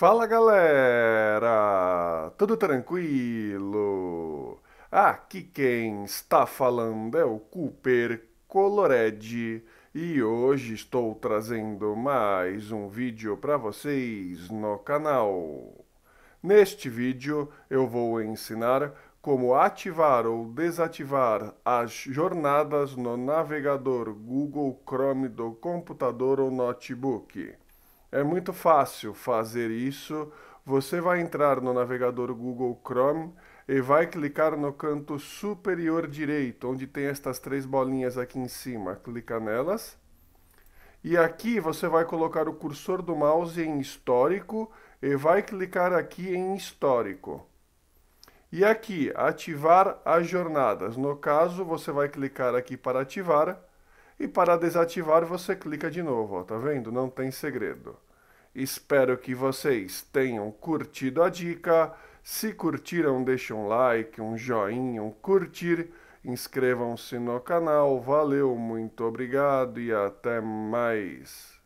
Fala galera, tudo tranquilo? Ah, aqui quem está falando é o Cooper Colored e hoje estou trazendo mais um vídeo para vocês no canal. Neste vídeo eu vou ensinar como ativar ou desativar as jornadas no navegador Google Chrome do computador ou notebook. É muito fácil fazer isso. Você vai entrar no navegador Google Chrome e vai clicar no canto superior direito, onde tem estas três bolinhas aqui em cima. Clica nelas. E aqui você vai colocar o cursor do mouse em histórico e vai clicar aqui em histórico. E aqui, ativar as jornadas. No caso, você vai clicar aqui para ativar e para desativar, você clica de novo, ó, tá vendo? Não tem segredo. Espero que vocês tenham curtido a dica. Se curtiram, deixem um like, um joinha, um curtir. Inscrevam-se no canal. Valeu, muito obrigado e até mais.